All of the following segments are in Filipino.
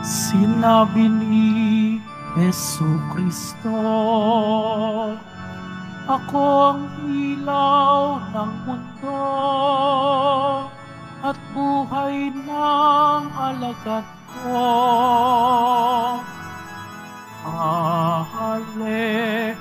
Sinabi ni Yesu Kristo, Ako ang ilaw ng mundo at buhay ng alagad ko. Ahale, ah,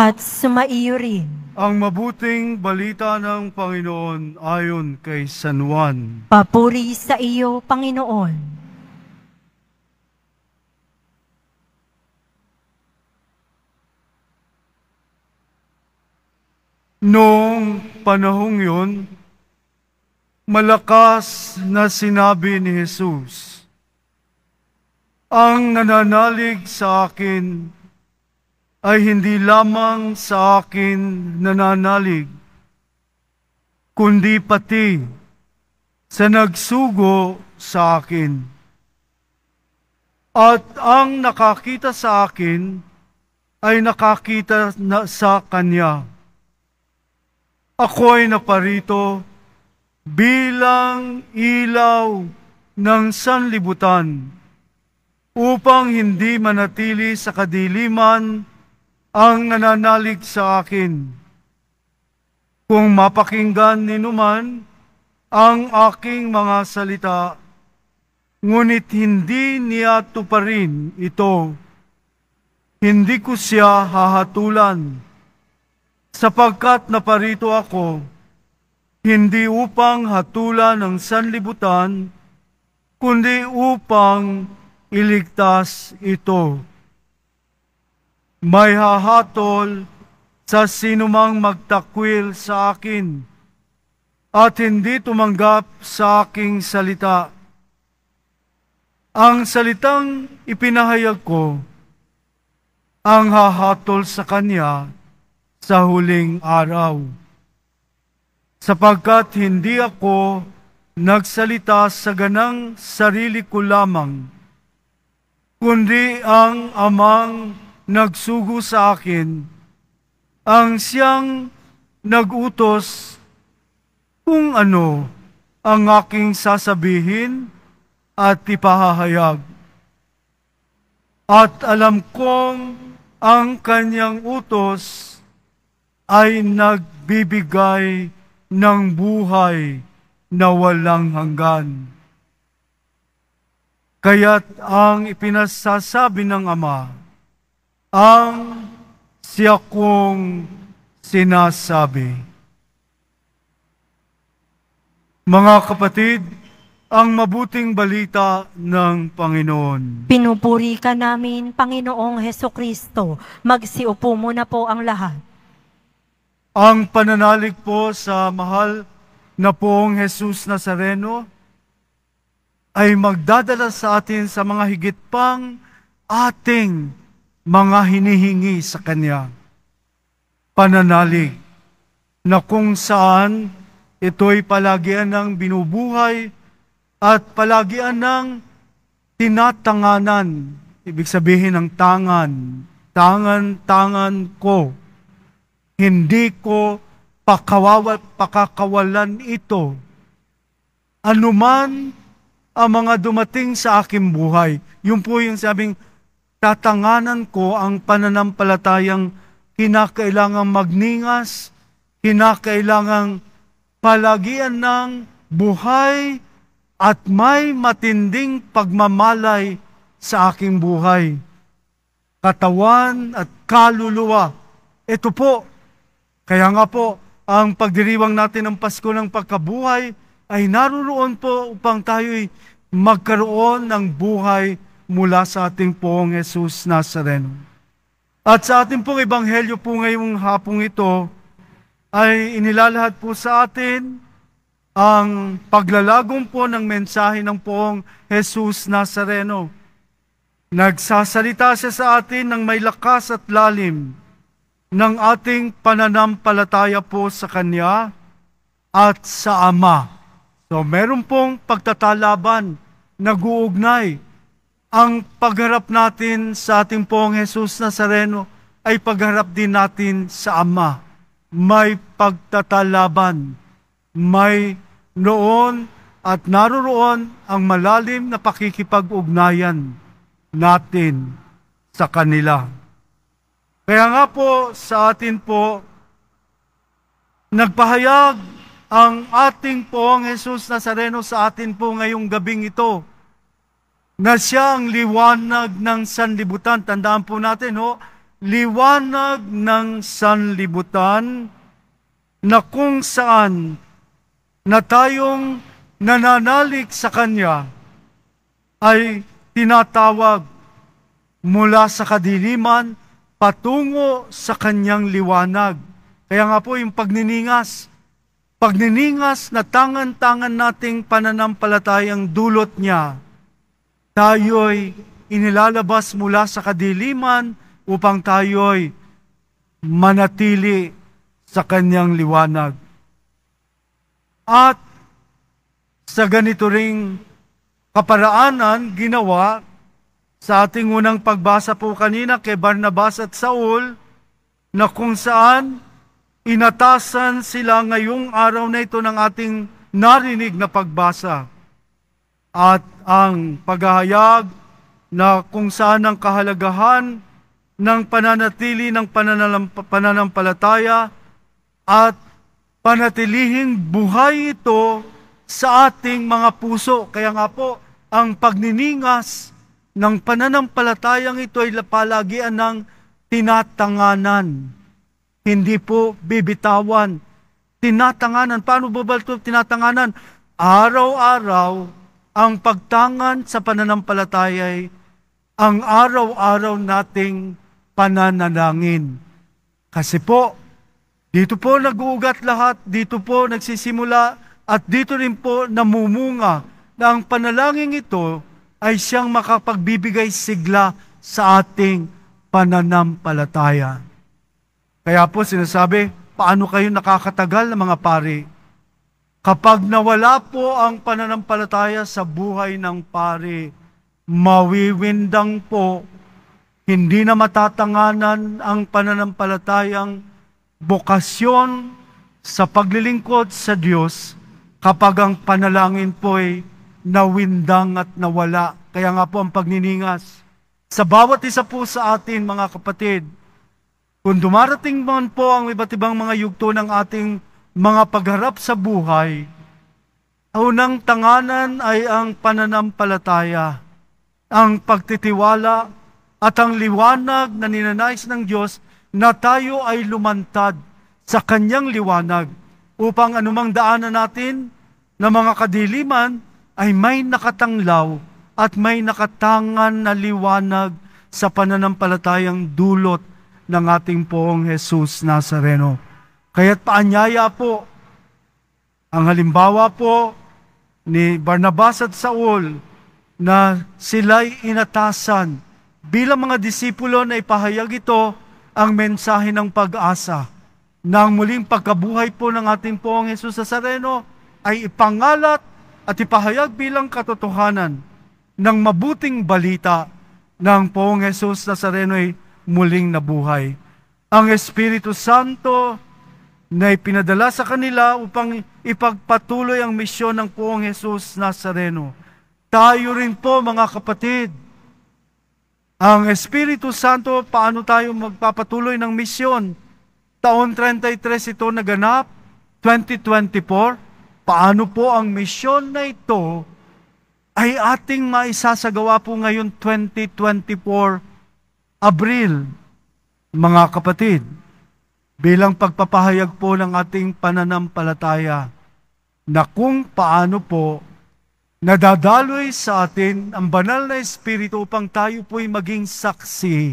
at sumaiyo rin. Ang mabuting balita ng Panginoon ayon kay San Juan. Papuri sa iyo, Panginoon. Noong panahong yun, malakas na sinabi ni Jesus, Ang nananalig sa akin ay hindi lamang sa akin nananalig, kundi pati sa nagsugo sa akin. At ang nakakita sa akin ay nakakita na sa Kanya. Ako ay naparito bilang ilaw ng sanlibutan upang hindi manatili sa kadiliman ang nananalig sa akin. Kung mapakinggan ni ninuman ang aking mga salita, ngunit hindi niya tuparin ito, hindi ko siya hahatulan, sapagkat naparito ako, hindi upang hatulan ng sanlibutan, kundi upang iligtas ito may hahatol sa sinumang magtakwil sa akin at hindi tumanggap sa aking salita. Ang salitang ipinahayag ko ang hahatol sa kanya sa huling araw. Sapagkat hindi ako nagsalita sa ganang sarili ko lamang, kundi ang amang nagsugo sa akin ang siyang nagutos kung ano ang aking sasabihin at ipahahayag. At alam kong ang kanyang utos ay nagbibigay ng buhay na walang hanggan. Kaya't ang ipinasasabi ng Ama, ang siya kong sinasabi. Mga kapatid, ang mabuting balita ng Panginoon. Pinupuri ka namin, Panginoong Heso Kristo. Magsiupo muna po ang lahat. Ang pananalig po sa mahal na poong Jesus Nazareno ay magdadala sa atin sa mga higit pang ating mga hinihingi sa Kanya. Pananalig na kung saan ito'y palagian ng binubuhay at palagian ng tinatanganan. Ibig sabihin ng tangan, tangan, tangan ko. Hindi ko pakawawat pakakawalan ito. Anuman ang mga dumating sa aking buhay. Yun po yung sabing, tatanganan ko ang pananampalatayang kinakailangang magningas, kinakailangang palagian ng buhay at may matinding pagmamalay sa aking buhay. Katawan at kaluluwa. Ito po. Kaya nga po, ang pagdiriwang natin ng Pasko ng pagkabuhay ay naroon po upang tayo'y magkaroon ng buhay mula sa ating poong Jesus Nazareno. At sa ating pong ebanghelyo po ngayong hapong ito, ay inilalahad po sa atin ang paglalagong po ng mensahe ng poong Jesus Nazareno. Nagsasalita siya sa atin ng may lakas at lalim ng ating pananampalataya po sa Kanya at sa Ama. So meron pong pagtatalaban, nag-uugnay ang pagharap natin sa ating poong Jesus Nazareno ay pagharap din natin sa Ama. May pagtatalaban. May noon at naroroon ang malalim na pakikipag-ugnayan natin sa kanila. Kaya nga po sa atin po, nagpahayag ang ating poong Jesus Nazareno sa atin po ngayong gabing ito na siyang liwanag ng sanlibutan. Tandaan po natin, ho, liwanag ng sanlibutan na kung saan na tayong nananalig sa Kanya ay tinatawag mula sa kadiliman patungo sa Kanyang liwanag. Kaya nga po yung pagniningas, pagniningas na tangan-tangan nating pananampalatayang dulot niya tayo'y inilalabas mula sa kadiliman upang tayo'y manatili sa kanyang liwanag. At sa ganito ring kaparaanan ginawa sa ating unang pagbasa po kanina kay Barnabas at Saul na kung saan inatasan sila ngayong araw na ito ng ating narinig na pagbasa. At ang paghahayag na kung saan ang kahalagahan ng pananatili ng pananampalataya at panatilihing buhay ito sa ating mga puso. Kaya nga po, ang pagniningas ng pananampalatayang ito ay palagian ng tinatanganan. Hindi po bibitawan. Tinatanganan. Paano ba ito tinatanganan? Araw-araw, ang pagtangan sa pananampalataya ay ang araw-araw nating pananalangin. Kasi po, dito po nag-uugat lahat, dito po nagsisimula, at dito rin po namumunga na ang panalangin ito ay siyang makapagbibigay sigla sa ating pananampalataya. Kaya po sinasabi, paano kayo nakakatagal ng mga pari? Kapag nawala po ang pananampalataya sa buhay ng pari, mawiwindang po, hindi na matatanganan ang pananampalatayang bokasyon sa paglilingkod sa Diyos kapag ang panalangin po ay nawindang at nawala. Kaya nga po ang pagniningas. Sa bawat isa po sa atin, mga kapatid, kung dumarating man po ang iba't ibang mga yugto ng ating mga pagharap sa buhay, unang tanganan ay ang pananampalataya, ang pagtitiwala at ang liwanag na ninanais ng Diyos na tayo ay lumantad sa kanyang liwanag upang anumang daanan natin na mga kadiliman ay may nakatanglaw at may nakatangan na liwanag sa pananampalatayang dulot ng ating poong Jesus Nazareno. Kaya't paanyaya po ang halimbawa po ni Barnabas at Saul na sila'y inatasan bilang mga disipulo na ipahayag ito ang mensahe ng pag-asa na ang muling pagkabuhay po ng ating poong Yesus sa Sareno ay ipangalat at ipahayag bilang katotohanan ng mabuting balita ng poong Yesus Nazareno ay muling nabuhay. Ang Espiritu Santo na ipinadala sa kanila upang ipagpatuloy ang misyon ng poong Jesus Nazareno. Tayo rin po mga kapatid, ang Espiritu Santo, paano tayo magpapatuloy ng misyon? Taon 33 ito naganap, 2024, paano po ang misyon na ito ay ating maisasagawa po ngayon 2024 Abril, mga kapatid bilang pagpapahayag po ng ating pananampalataya na kung paano po nadadaloy sa atin ang banal na Espiritu upang tayo po'y maging saksi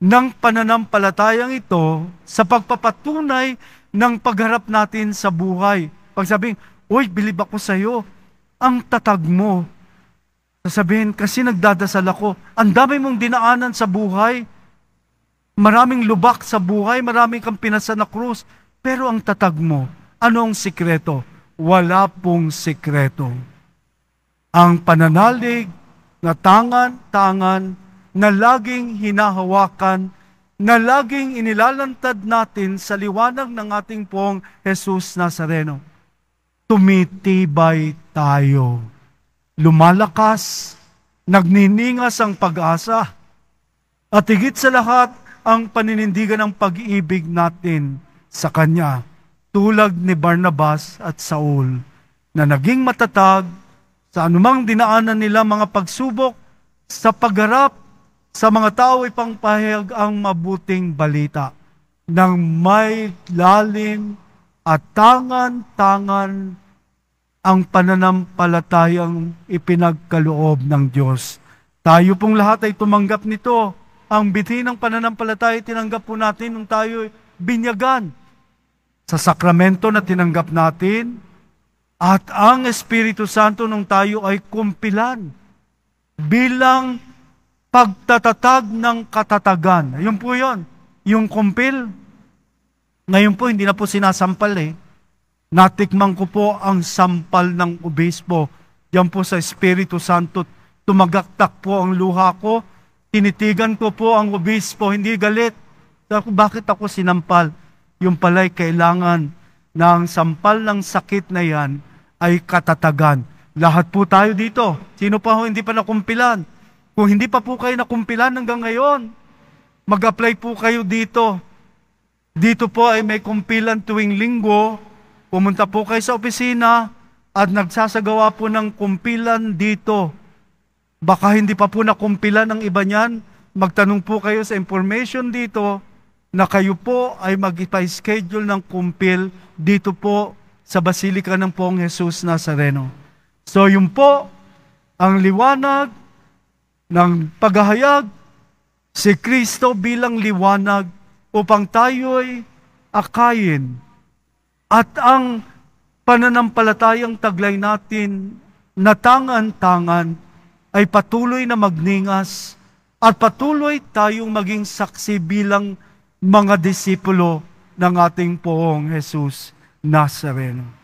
ng pananampalatayang ito sa pagpapatunay ng pagharap natin sa buhay. Pag Pagsabing, Uy, bilib ako sa iyo. Ang tatag mo. Sasabihin, kasi nagdadasal ako. Ang dami mong dinaanan sa buhay. Maraming lubak sa buhay, maraming kang pinasa na krus, pero ang tatag mo, ano ang sikreto? Wala pong sikreto. Ang pananalig na tangan-tangan na laging hinahawakan, na laging inilalantad natin sa liwanag ng ating pong Jesus Nazareno. Tumitibay tayo. Lumalakas, nagniningas ang pag-asa, at higit sa lahat, ang paninindigan ng pag-ibig natin sa Kanya, tulad ni Barnabas at Saul, na naging matatag sa anumang dinaanan nila mga pagsubok sa pagharap sa mga tao ipangpahayag ang mabuting balita ng may lalim at tangan-tangan ang pananampalatayang ipinagkaloob ng Diyos. Tayo pong lahat ay tumanggap nito ang bitin ng pananampalataya tinanggap po natin nung tayo binyagan sa sakramento na tinanggap natin at ang Espiritu Santo nung tayo ay kumpilan bilang pagtatatag ng katatagan. Yun po yun. Yung kumpil. Ngayon po, hindi na po sinasampal eh. Natikman ko po ang sampal ng obispo. Yan po sa Espiritu Santo. Tumagaktak po ang luha ko Tinitigan ko po ang obispo, hindi galit. Ako, bakit ako sinampal? Yung pala'y kailangan na ang sampal ng sakit na yan ay katatagan. Lahat po tayo dito. Sino pa ho hindi pa nakumpilan? Kung hindi pa po kayo nakumpilan hanggang ngayon, mag-apply po kayo dito. Dito po ay may kumpilan tuwing linggo. Pumunta po kayo sa opisina at nagsasagawa po ng kumpilan dito Baka hindi pa po nakumpila ng iba niyan. Magtanong po kayo sa information dito na kayo po ay mag-schedule ng kumpil dito po sa Basilica ng Pong Jesus Nazareno. So yun po ang liwanag ng paghahayag si Kristo bilang liwanag upang tayo'y akayin at ang pananampalatayang taglay natin na tangan-tangan ay patuloy na magningas at patuloy tayong maging saksi bilang mga disipulo ng ating poong Jesus Nazareno.